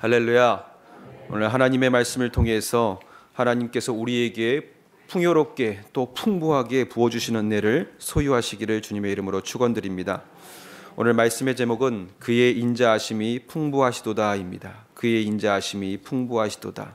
할렐루야. 오늘 하나님의 말씀을 통해서 하나님께서 우리에게 풍요롭게 또 풍부하게 부어 주시는 내를 소유하시기를 주님의 이름으로 축원드립니다. 오늘 말씀의 제목은 그의 인자하심이 풍부하시도다입니다. 그의 인자하심이 풍부하시도다.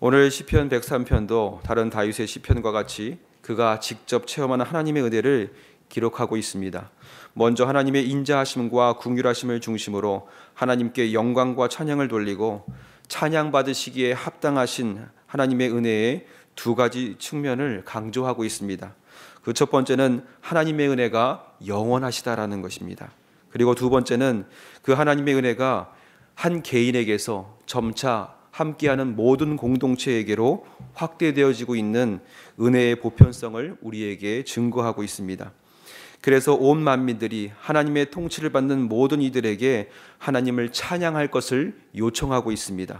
오늘 시편 103편도 다른 다윗의 시편과 같이 그가 직접 체험하 하나님의 은혜를 기록하고 있습니다. 먼저 하나님의 인자하심과 궁휼하심을 중심으로 하나님께 영광과 찬양을 돌리고 찬양 받으시기에 합당하신 하나님의 은혜의 두 가지 측면을 강조하고 있습니다. 그 첫 번째는 하나님의 은혜가 영원하시다라는 것입니다. 그리고 두 번째는 그 하나님의 은혜가 한 개인에게서 점차 함께하는 모든 공동체에게로 확대되어지고 있는 은혜의 보편성을 우리에게 증거하고 있습니다. 그래서 온 만민들이 하나님의 통치를 받는 모든 이들에게 하나님을 찬양할 것을 요청하고 있습니다.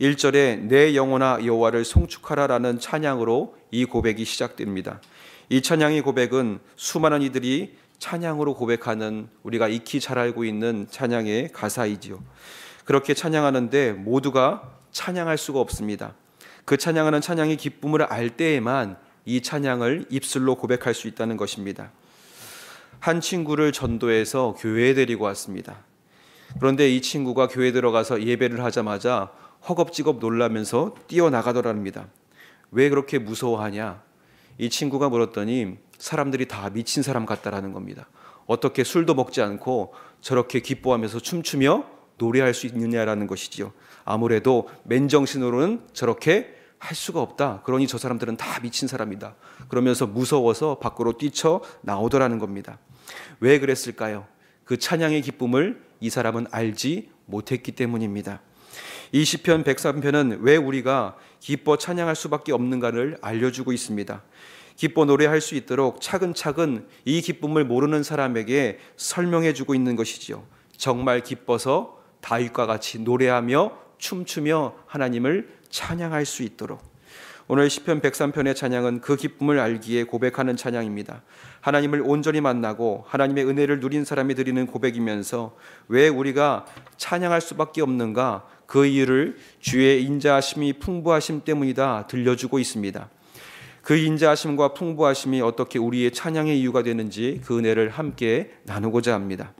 1절에 내 영혼아 여호와를 송축하라라는 찬양으로 이 고백이 시작됩니다. 이 찬양의 고백은 수많은 이들이 찬양으로 고백하는 우리가 익히 잘 알고 있는 찬양의 가사이지요. 그렇게 찬양하는데 모두가 찬양할 수가 없습니다. 그 찬양하는 찬양의 기쁨을 알 때에만 이 찬양을 입술로 고백할 수 있다는 것입니다. 한 친구를 전도해서 교회에 데리고 왔습니다. 그런데 이 친구가 교회 에 들어가서 예배를 하자마자 허겁지겁 놀라면서 뛰어나가더랍니다. 왜 그렇게 무서워하냐? 이 친구가 물었더니 사람들이 다 미친 사람 같다라는 겁니다. 어떻게 술도 먹지 않고 저렇게 기뻐하면서 춤추며 노래할 수 있느냐라는 것이지요. 아무래도 맨정신으로는 저렇게 할 수가 없다. 그러니 저 사람들은 다 미친 사람이다. 그러면서 무서워서 밖으로 뛰쳐 나오더라는 겁니다. 왜 그랬을까요? 그 찬양의 기쁨을 이 사람은 알지 못했기 때문입니다. 이 시편 103편은 왜 우리가 기뻐 찬양할 수밖에 없는가를 알려주고 있습니다. 기뻐 노래할 수 있도록 차근차근 이 기쁨을 모르는 사람에게 설명해 주고 있는 것이지요. 정말 기뻐서 다윗과 같이 노래하며 춤추며 하나님을 찬양할 수 있도록 오늘 시편 103편의 찬양은 그 기쁨을 알기에 고백하는 찬양입니다. 하나님을 온전히 만나고 하나님의 은혜를 누린 사람이 드리는 고백이면서 왜 우리가 찬양할 수밖에 없는가 그 이유를 주의 인자하심이 풍부하심 때문이다 들려주고 있습니다. 그 인자하심과 풍부하심이 어떻게 우리의 찬양의 이유가 되는지 그 은혜를 함께 나누고자 합니다.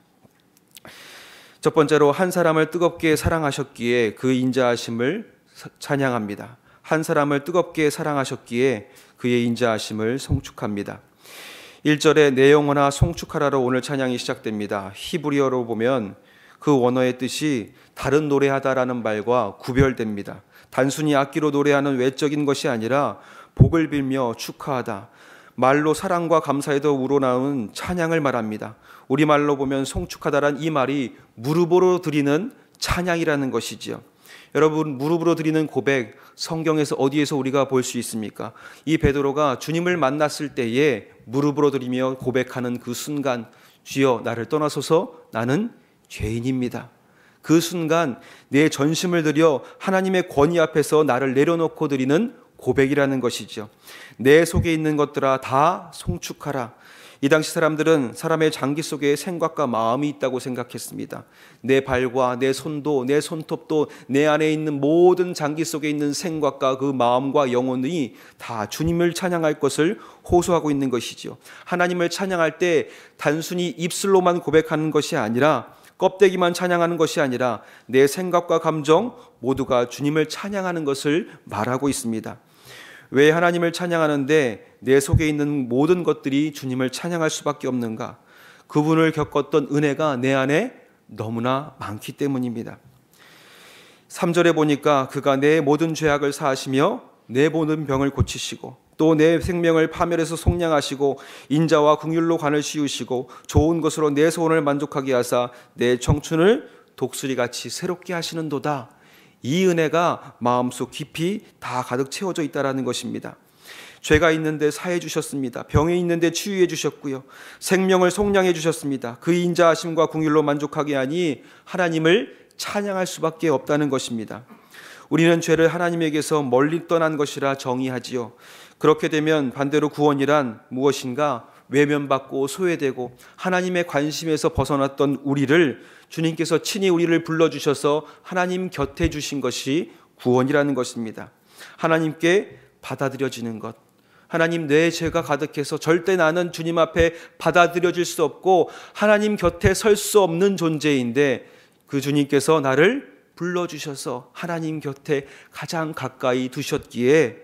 첫 번째로 한 사람을 뜨겁게 사랑하셨기에 그 인자하심을 찬양합니다. 한 사람을 뜨겁게 사랑하셨기에 그의 인자하심을 성축합니다. 1절에 내 영혼아 송축하라로 오늘 찬양이 시작됩니다. 히브리어로 보면 그 원어의 뜻이 다른 노래하다라는 말과 구별됩니다. 단순히 악기로 노래하는 외적인 것이 아니라 복을 빌며 축하하다. 말로 사랑과 감사에도 우러나온 찬양을 말합니다. 우리말로 보면 송축하다란 이 말이 무릎으로 드리는 찬양이라는 것이지요. 여러분 무릎으로 드리는 고백 성경에서 어디에서 우리가 볼 수 있습니까? 이 베드로가 주님을 만났을 때에 무릎으로 드리며 고백하는 그 순간 주여 나를 떠나소서 나는 죄인입니다. 그 순간 내 전심을 들여 하나님의 권위 앞에서 나를 내려놓고 드리는 고백이라는 것이죠. 내 속에 있는 것들아 다 송축하라. 이 당시 사람들은 사람의 장기 속에 생각과 마음이 있다고 생각했습니다. 내 발과 내 손도 내 손톱도 내 안에 있는 모든 장기 속에 있는 생각과 그 마음과 영혼이 다 주님을 찬양할 것을 호소하고 있는 것이지요. 하나님을 찬양할 때 단순히 입술로만 고백하는 것이 아니라 껍데기만 찬양하는 것이 아니라 내 생각과 감정 모두가 주님을 찬양하는 것을 말하고 있습니다. 왜 하나님을 찬양하는데 내 속에 있는 모든 것들이 주님을 찬양할 수밖에 없는가? 그분을 겪었던 은혜가 내 안에 너무나 많기 때문입니다. 3절에 보니까 그가 내 모든 죄악을 사하시며 내 모든 병을 고치시고 또 내 생명을 파멸해서 속량하시고 인자와 긍휼로 관을 씌우시고 좋은 것으로 내 소원을 만족하게 하사 내 청춘을 독수리같이 새롭게 하시는도다. 이 은혜가 마음속 깊이 다 가득 채워져 있다라는 것입니다. 죄가 있는데 사해 주셨습니다. 병이 있는데 치유해 주셨고요. 생명을 속량해 주셨습니다. 그 인자하심과 궁율로 만족하게 하니 하나님을 찬양할 수밖에 없다는 것입니다. 우리는 죄를 하나님에게서 멀리 떠난 것이라 정의하지요. 그렇게 되면 반대로 구원이란 무엇인가? 외면받고 소외되고 하나님의 관심에서 벗어났던 우리를 주님께서 친히 우리를 불러주셔서 하나님 곁에 주신 것이 구원이라는 것입니다. 하나님께 받아들여지는 것. 하나님 뇌 죄가 가득해서 절대 나는 주님 앞에 받아들여질 수 없고 하나님 곁에 설 수 없는 존재인데 그 주님께서 나를 불러주셔서 하나님 곁에 가장 가까이 두셨기에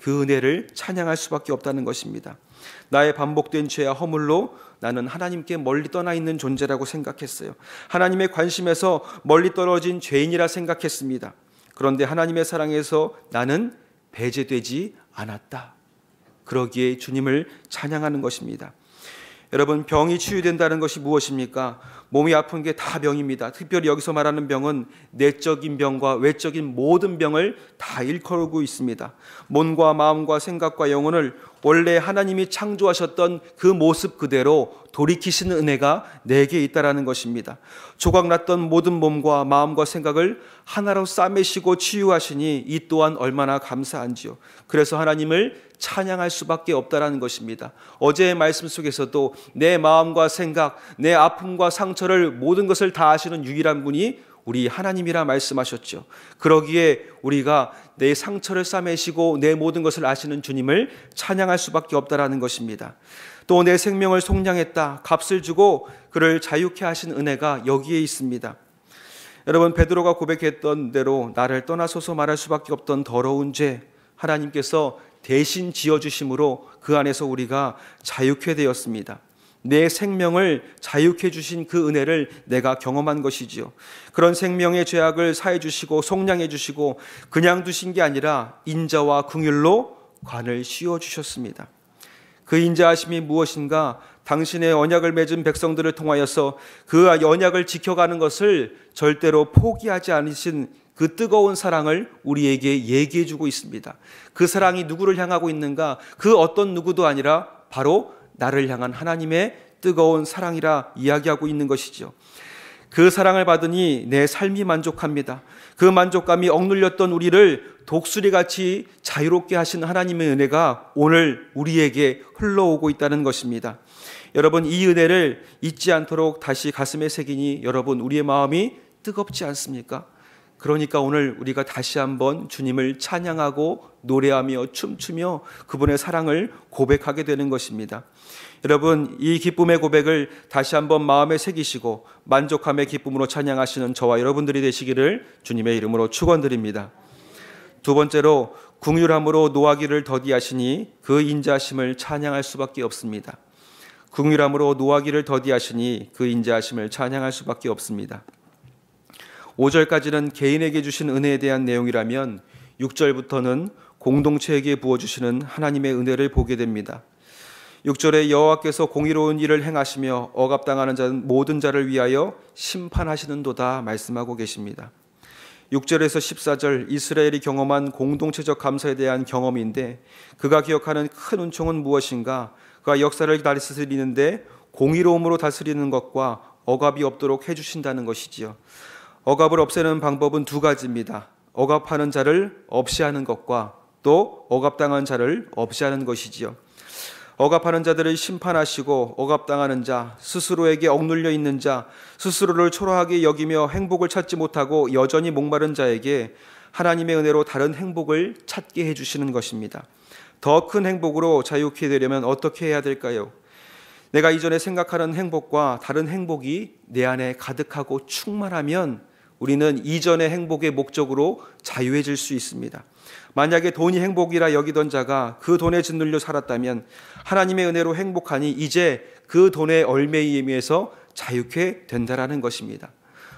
그 은혜를 찬양할 수밖에 없다는 것입니다. 나의 반복된 죄와 허물로 나는 하나님께 멀리 떠나 있는 존재라고 생각했어요. 하나님의 관심에서 멀리 떨어진 죄인이라 생각했습니다. 그런데 하나님의 사랑에서 나는 배제되지 않았다. 그러기에 주님을 찬양하는 것입니다. 여러분 병이 치유된다는 것이 무엇입니까? 몸이 아픈 게 다 병입니다. 특별히 여기서 말하는 병은 내적인 병과 외적인 모든 병을 다 일컬고 있습니다. 몸과 마음과 생각과 영혼을 원래 하나님이 창조하셨던 그 모습 그대로 돌이키시는 은혜가 내게 있다라는 것입니다. 조각났던 모든 몸과 마음과 생각을 하나로 싸매시고 치유하시니 이 또한 얼마나 감사한지요. 그래서 하나님을 찬양할 수밖에 없다라는 것입니다. 어제의 말씀 속에서도 내 마음과 생각, 내 아픔과 상처를 모든 것을 다 아시는 유일한 분이 우리 하나님이라 말씀하셨죠. 그러기에 우리가 내 상처를 싸매시고 내 모든 것을 아시는 주님을 찬양할 수밖에 없다라는 것입니다. 또 내 생명을 속량했다. 값을 주고 그를 자유케 하신 은혜가 여기에 있습니다. 여러분 베드로가 고백했던 대로 나를 떠나소서 말할 수밖에 없던 더러운 죄 하나님께서 대신 지어 주심으로 그 안에서 우리가 자유케 되었습니다. 내 생명을 자유케 주신 그 은혜를 내가 경험한 것이지요. 그런 생명의 죄악을 사해 주시고 속량해 주시고 그냥 두신 게 아니라 인자와 긍휼로 관을 씌워 주셨습니다. 그 인자하심이 무엇인가? 당신의 언약을 맺은 백성들을 통하여서 그 언약을 지켜가는 것을 절대로 포기하지 않으신 그 뜨거운 사랑을 우리에게 얘기해 주고 있습니다. 그 사랑이 누구를 향하고 있는가? 그 어떤 누구도 아니라 바로 나를 향한 하나님의 뜨거운 사랑이라 이야기하고 있는 것이죠. 그 사랑을 받으니 내 삶이 만족합니다. 그 만족감이 억눌렸던 우리를 독수리 같이 자유롭게 하신 하나님의 은혜가 오늘 우리에게 흘러오고 있다는 것입니다. 여러분, 이 은혜를 잊지 않도록 다시 가슴에 새기니 여러분, 우리의 마음이 뜨겁지 않습니까? 그러니까 오늘 우리가 다시 한번 주님을 찬양하고 노래하며 춤추며 그분의 사랑을 고백하게 되는 것입니다. 여러분, 이 기쁨의 고백을 다시 한번 마음에 새기시고 만족함의 기쁨으로 찬양하시는 저와 여러분들이 되시기를 주님의 이름으로 축원드립니다. 두 번째로 궁휼함으로 노하기를 더디하시니 그 인자심을 찬양할 수밖에 없습니다. 궁휼함으로 노하기를 더디하시니 그 인자심을 찬양할 수밖에 없습니다. 5절까지는 개인에게 주신 은혜에 대한 내용이라면 6절부터는 공동체에게 부어 주시는 하나님의 은혜를 보게 됩니다. 6절에 여호와께서 공의로운 일을 행하시며 억압당하는 자 모든 자를 위하여 심판하시는도다 말씀하고 계십니다. 6절에서 14절 이스라엘이 경험한 공동체적 감사에 대한 경험인데 그가 기억하는 큰 은총은 무엇인가? 그가 역사를 다스리는데 공의로움으로 다스리는 것과 억압이 없도록 해주신다는 것이지요. 억압을 없애는 방법은 두 가지입니다. 억압하는 자를 없이 하는 것과 또 억압당한 자를 없이 하는 것이지요. 억압하는 자들을 심판하시고 억압당하는 자, 스스로에게 억눌려 있는 자, 스스로를 초라하게 여기며 행복을 찾지 못하고 여전히 목마른 자에게 하나님의 은혜로 다른 행복을 찾게 해주시는 것입니다. 더 큰 행복으로 자유케 되려면 어떻게 해야 될까요? 내가 이전에 생각하는 행복과 다른 행복이 내 안에 가득하고 충만하면 우리는 이전의 행복의 목적으로 자유해질 수 있습니다. 만약에 돈이 행복이라 여기던 자가 그 돈에 짓눌려 살았다면 하나님의 은혜로 행복하니 이제 그 돈의 얼매에 의해서 자유케 된다라는 것입니다.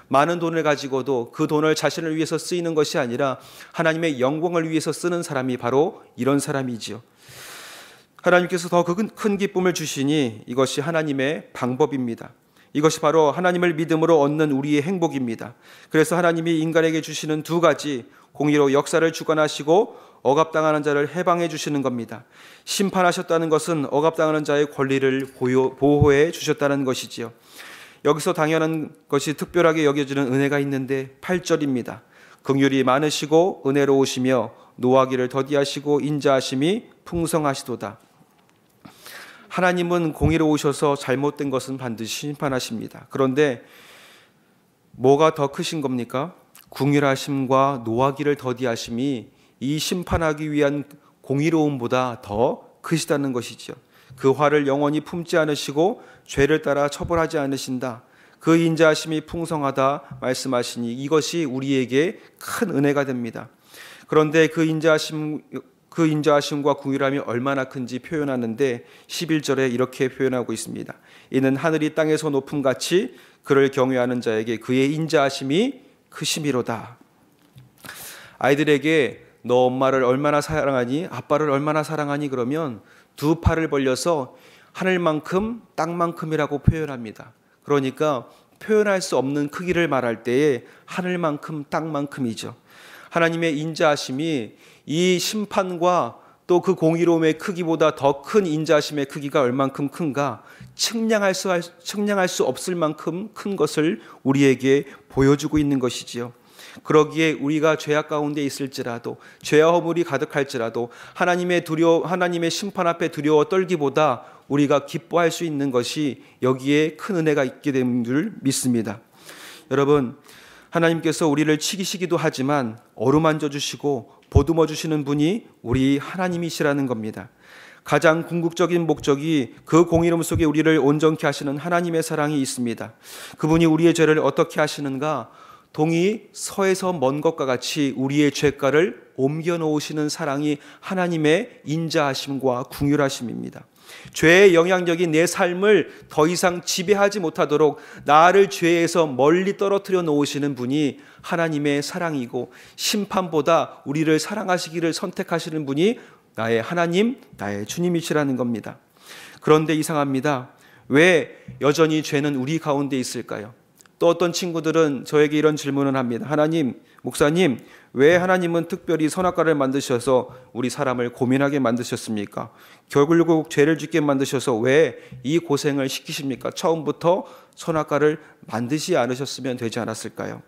많은 돈을 가지고도 그 돈을 자신을 위해서 쓰이는 것이 아니라 하나님의 영광을 위해서 쓰는 사람이 바로 이런 사람이지요. 하나님께서 더 큰 기쁨을 주시니 이것이 하나님의 방법입니다. 이것이 바로 하나님을 믿음으로 얻는 우리의 행복입니다. 그래서 하나님이 인간에게 주시는 두 가지 공의로 역사를 주관하시고 억압당하는 자를 해방해 주시는 겁니다. 심판하셨다는 것은 억압당하는 자의 권리를 보호해 주셨다는 것이지요. 여기서 당연한 것이 특별하게 여겨지는 은혜가 있는데 8절입니다. 긍휼이 많으시고 은혜로우시며 노하기를 더디하시고 인자하심이 풍성하시도다. 하나님은 공의로오셔서 잘못된 것은 반드시 심판하십니다. 그런데 뭐가 더 크신 겁니까? 궁일하심과 노하기를 더디하심이 이 심판하기 위한 공의로움보다 더 크시다는 것이지그 화를 영원히 품지 않으시고 죄를 따라 처벌하지 않으신다. 그 인자하심이 풍성하다 말씀하시니 이것이 우리에게 큰 은혜가 됩니다. 그런데 그 인자하심 그 인자하심과 궁유함이 얼마나 큰지 표현하는데 11절에 이렇게 표현하고 있습니다. 이는 하늘이 땅에서 높음 같이 그를 경외하는 자에게 그의 인자하심이 크심이로다. 아이들에게 너 엄마를 얼마나 사랑하니 아빠를 얼마나 사랑하니 그러면 두 팔을 벌려서 하늘만큼 땅만큼이라고 표현합니다. 그러니까 표현할 수 없는 크기를 말할 때에 하늘만큼 땅만큼이죠. 하나님의 인자하심이 이 심판과 또 그 공의로움의 크기보다 더 큰 인자하심의 크기가 얼만큼 큰가 측량할 수, 측량할 수 없을 만큼 큰 것을 우리에게 보여주고 있는 것이지요. 그러기에 우리가 죄악 가운데 있을지라도 죄와 허물이 가득할지라도 하나님의 두려 하나님의 심판 앞에 두려워 떨기보다 우리가 기뻐할 수 있는 것이 여기에 큰 은혜가 있게 된 줄 믿습니다. 여러분 하나님께서 우리를 치기시기도 하지만 어루만져 주시고 보듬어 주시는 분이 우리 하나님이시라는 겁니다. 가장 궁극적인 목적이 그 공의름 속에 우리를 온전케 하시는 하나님의 사랑이 있습니다. 그분이 우리의 죄를 어떻게 하시는가? 동이 서에서 먼 것과 같이 우리의 죄가를 옮겨 놓으시는 사랑이 하나님의 인자하심과 궁휼하심입니다. 죄의 영향력이 내 삶을 더 이상 지배하지 못하도록 나를 죄에서 멀리 떨어뜨려 놓으시는 분이 하나님의 사랑이고 심판보다 우리를 사랑하시기를 선택하시는 분이 나의 하나님, 나의 주님이시라는 겁니다. 그런데 이상합니다. 왜 여전히 죄는 우리 가운데 있을까요? 또 어떤 친구들은 저에게 이런 질문을 합니다. 하나님, 목사님, 왜 하나님은 특별히 선악과를 만드셔서 우리 사람을 고민하게 만드셨습니까? 결국 죄를 짓게 만드셔서 왜 이 고생을 시키십니까? 처음부터 선악과를 만드지 않으셨으면 되지 않았을까요?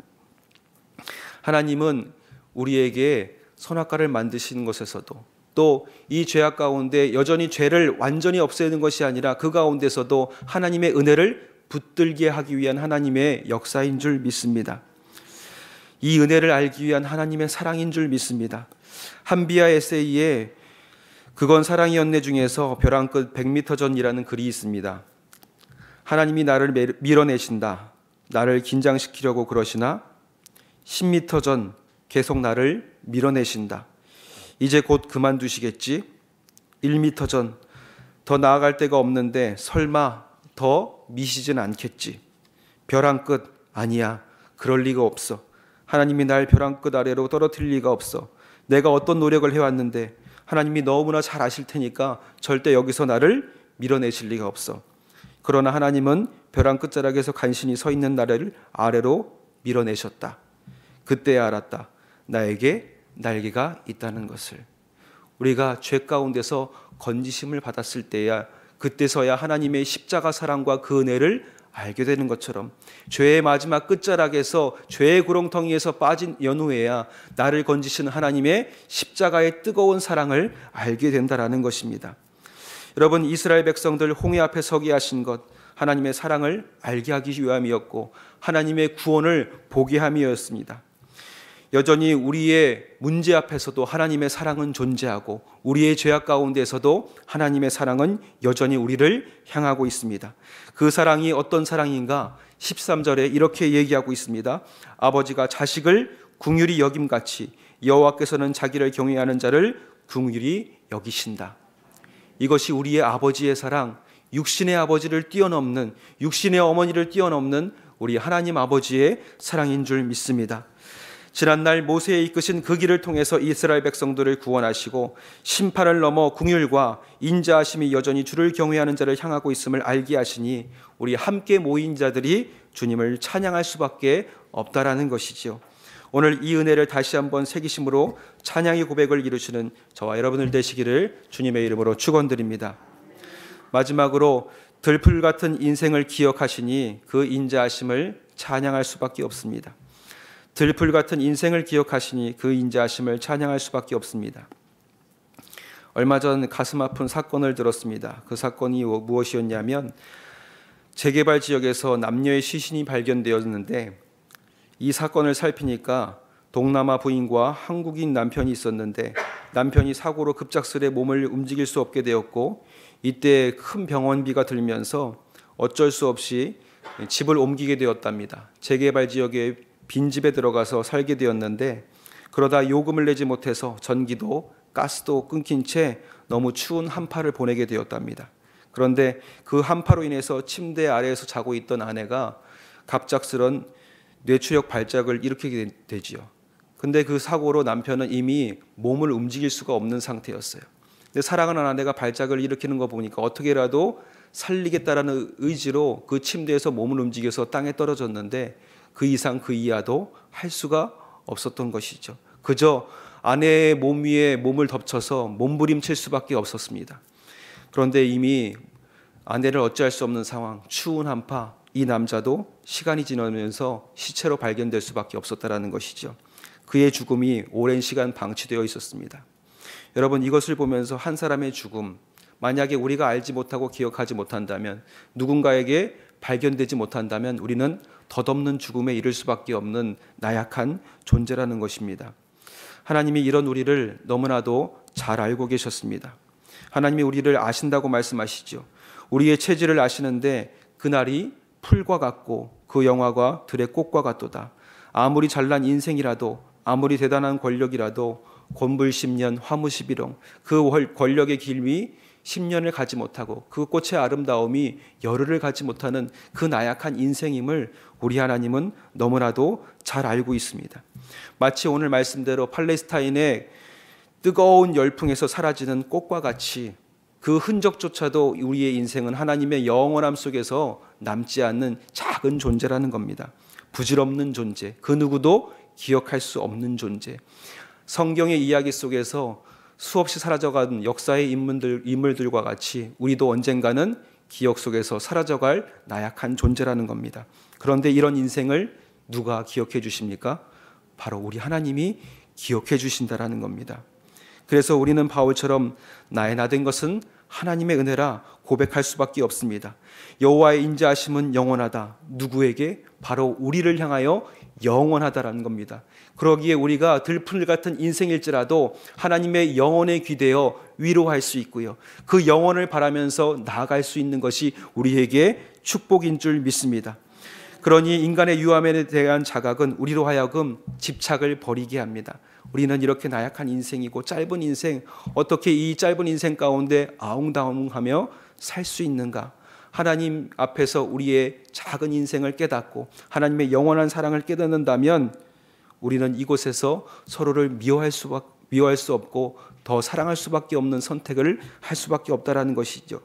하나님은 우리에게 선악과를 만드신 것에서도 또 이 죄악 가운데 여전히 죄를 완전히 없애는 것이 아니라 그 가운데서도 하나님의 은혜를 붙들게 하기 위한 하나님의 역사인 줄 믿습니다. 이 은혜를 알기 위한 하나님의 사랑인 줄 믿습니다. 한비아 에세이에 그건 사랑이었네 중에서 벼랑 끝 100m 전이라는 글이 있습니다. 하나님이 나를 밀어내신다. 나를 긴장시키려고 그러시나 10m 전 계속 나를 밀어내신다. 이제 곧 그만두시겠지? 1m 전. 더 나아갈 데가 없는데 설마 더 미시진 않겠지. 벼랑 끝 아니야. 그럴 리가 없어. 하나님이 날 벼랑 끝 아래로 떨어뜨릴 리가 없어. 내가 어떤 노력을 해왔는데 하나님이 너무나 잘 아실 테니까 절대 여기서 나를 밀어내실 리가 없어. 그러나 하나님은 벼랑 끝자락에서 간신히 서 있는 나를 아래로 밀어내셨다. 그때야 알았다. 나에게 날개가 있다는 것을. 우리가 죄 가운데서 건지심을 받았을 때야 그때서야 하나님의 십자가 사랑과 그 은혜를 알게 되는 것처럼 죄의 마지막 끝자락에서 죄의 구렁텅이에서 빠진 연후에야 나를 건지신 하나님의 십자가의 뜨거운 사랑을 알게 된다라는 것입니다. 여러분 이스라엘 백성들 홍해 앞에 서게 하신 것 하나님의 사랑을 알게 하기 위함이었고 하나님의 구원을 보게 함이었습니다. 여전히 우리의 문제 앞에서도 하나님의 사랑은 존재하고 우리의 죄악 가운데서도 하나님의 사랑은 여전히 우리를 향하고 있습니다. 그 사랑이 어떤 사랑인가? 13절에 이렇게 얘기하고 있습니다. 아버지가 자식을 궁율이 여김 같이 여호와께서는 자기를 경외하는 자를 궁율이 여기신다. 이것이 우리의 아버지의 사랑, 육신의 아버지를 뛰어넘는 육신의 어머니를 뛰어넘는 우리 하나님 아버지의 사랑인 줄 믿습니다. 지난날 모세에 이끄신 그 길을 통해서 이스라엘 백성들을 구원하시고 심판을 넘어 궁율과 인자하심이 여전히 주를 경외하는 자를 향하고 있음을 알게 하시니 우리 함께 모인 자들이 주님을 찬양할 수밖에 없다라는 것이지요. 오늘 이 은혜를 다시 한번 새기심으로 찬양의 고백을 이루시는 저와 여러분을 되시기를 주님의 이름으로 축원드립니다. 마지막으로 들풀 같은 인생을 기억하시니 그 인자하심을 찬양할 수밖에 없습니다. 들풀 같은 인생을 기억하시니 그 인자하심을 찬양할 수밖에 없습니다. 얼마 전 가슴 아픈 사건을 들었습니다. 그 사건이 뭐, 무엇이었냐면 재개발 지역에서 남녀의 시신이 발견되었는데 이 사건을 살피니까 동남아 부인과 한국인 남편이 있었는데 남편이 사고로 급작스레 몸을 움직일 수 없게 되었고 이때 큰 병원비가 들면서 어쩔 수 없이 집을 옮기게 되었답니다. 재개발 지역에 빈집에 들어가서 살게 되었는데 그러다 요금을 내지 못해서 전기도 가스도 끊긴 채 너무 추운 한파를 보내게 되었답니다. 그런데 그 한파로 인해서 침대 아래에서 자고 있던 아내가 갑작스런 뇌출혈 발작을 일으키게 되지요. 근데 그 사고로 남편은 이미 몸을 움직일 수가 없는 상태였어요. 근데 사랑하는 아내가 발작을 일으키는 거 보니까 어떻게라도 살리겠다라는 의지로 그 침대에서 몸을 움직여서 땅에 떨어졌는데 그 이상 그 이하도 할 수가 없었던 것이죠. 그저 아내의 몸 위에 몸을 덮쳐서 몸부림칠 수밖에 없었습니다. 그런데 이미 아내를 어찌할 수 없는 상황, 추운 한파, 이 남자도 시간이 지나면서 시체로 발견될 수밖에 없었다라는 것이죠. 그의 죽음이 오랜 시간 방치되어 있었습니다. 여러분 이것을 보면서 한 사람의 죽음 만약에 우리가 알지 못하고 기억하지 못한다면 누군가에게 발견되지 못한다면 우리는 덧없는 죽음에 이를 수밖에 없는 나약한 존재라는 것입니다. 하나님이 이런 우리를 너무나도 잘 알고 계셨습니다. 하나님이 우리를 아신다고 말씀하시죠. 우리의 체질을 아시는데 그날이 풀과 같고 그 영화가 들의 꽃과 같도다. 아무리 잘난 인생이라도 아무리 대단한 권력이라도 곤불 10년 화무 11홍 그 권력의 길이 10년을 가지 못하고 그 꽃의 아름다움이 열흘을 가지 못하는 그 나약한 인생임을 우리 하나님은 너무나도 잘 알고 있습니다. 마치 오늘 말씀대로 팔레스타인의 뜨거운 열풍에서 사라지는 꽃과 같이 그 흔적조차도 우리의 인생은 하나님의 영원함 속에서 남지 않는 작은 존재라는 겁니다. 부질없는 존재, 그 누구도 기억할 수 없는 존재. 성경의 이야기 속에서 수없이 사라져간 역사의 인물들, 인물들과 같이 우리도 언젠가는 기억 속에서 사라져갈 나약한 존재라는 겁니다. 그런데 이런 인생을 누가 기억해 주십니까? 바로 우리 하나님이 기억해 주신다라는 겁니다. 그래서 우리는 바울처럼 나의 나된 것은 하나님의 은혜라 고백할 수밖에 없습니다. 여호와의 인자하심은 영원하다. 누구에게? 바로 우리를 향하여 영원하다라는 겁니다. 그러기에 우리가 들풀 같은 인생일지라도 하나님의 영혼에 귀대어 위로할 수 있고요. 그 영혼을 바라면서 나아갈 수 있는 것이 우리에게 축복인 줄 믿습니다. 그러니 인간의 유함에 대한 자각은 우리로 하여금 집착을 버리게 합니다. 우리는 이렇게 나약한 인생이고 짧은 인생 어떻게 이 짧은 인생 가운데 아웅다웅하며 살 수 있는가? 하나님 앞에서 우리의 작은 인생을 깨닫고 하나님의 영원한 사랑을 깨닫는다면 우리는 이곳에서 서로를 미워할 수밖 미워할 수 없고 더 사랑할 수밖에 없는 선택을 할 수밖에 없다라는 것이죠.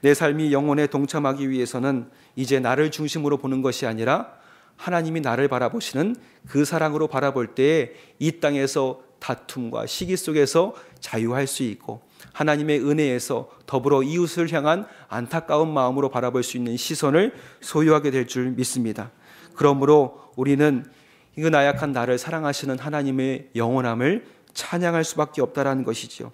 내 삶이 영혼에 동참하기 위해서는 이제 나를 중심으로 보는 것이 아니라 하나님이 나를 바라보시는 그 사랑으로 바라볼 때에 이 땅에서 다툼과 시기 속에서 자유할 수 있고 하나님의 은혜에서 더불어 이웃을 향한 안타까운 마음으로 바라볼 수 있는 시선을 소유하게 될 줄 믿습니다. 그러므로 우리는 이그 나약한 나를 사랑하시는 하나님의 영원함을 찬양할 수밖에 없다라는 것이지요.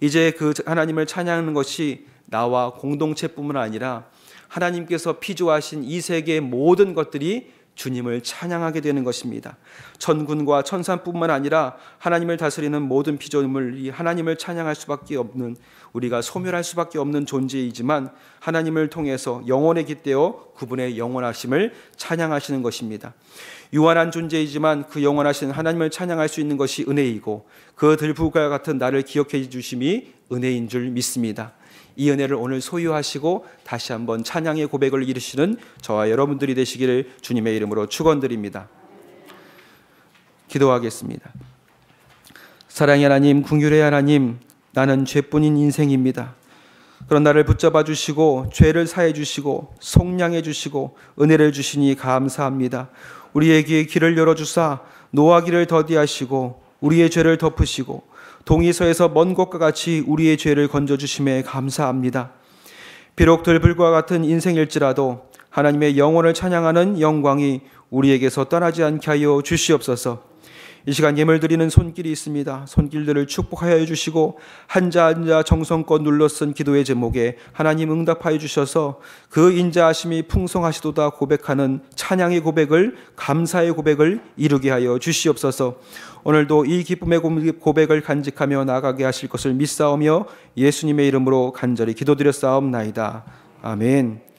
이제 그 하나님을 찬양하는 것이 나와 공동체뿐만 아니라 하나님께서 피조하신 이 세계의 모든 것들이 주님을 찬양하게 되는 것입니다. 천군과 천산뿐만 아니라 하나님을 다스리는 모든 피조물이 하나님을 찬양할 수밖에 없는 우리가 소멸할 수밖에 없는 존재이지만 하나님을 통해서 영혼에 깃대어 그분의 영원하심을 찬양하시는 것입니다. 유한한 존재이지만 그 영원하신 하나님을 찬양할 수 있는 것이 은혜이고 그 들부가 같은 나를 기억해 주심이 은혜인 줄 믿습니다. 이 은혜를 오늘 소유하시고 다시 한번 찬양의 고백을 이루시는 저와 여러분들이 되시기를 주님의 이름으로 축원드립니다. 기도하겠습니다. 사랑의 하나님, 궁휼의 하나님, 나는 죄뿐인 인생입니다. 그런 나를 붙잡아 주시고 죄를 사해 주시고 속량해 주시고 은혜를 주시니 감사합니다. 우리에게 길을 열어 주사 노하기를 더디하시고 우리의 죄를 덮으시고 동의서에서 먼 곳과 같이 우리의 죄를 건져주심에 감사합니다. 비록 들불과 같은 인생일지라도 하나님의 영혼을 찬양하는 영광이 우리에게서 떠나지 않게 하여 주시옵소서. 이 시간 예물 드리는 손길이 있습니다. 손길들을 축복하여 주시고 한자 한자 정성껏 눌러쓴 기도의 제목에 하나님 응답하여 주셔서 그 인자하심이 풍성하시도다 고백하는 찬양의 고백을 감사의 고백을 이루게 하여 주시옵소서. 오늘도 이 기쁨의 고백을 간직하며 나가게 하실 것을 믿사오며 예수님의 이름으로 간절히 기도드렸사옵나이다. 아멘.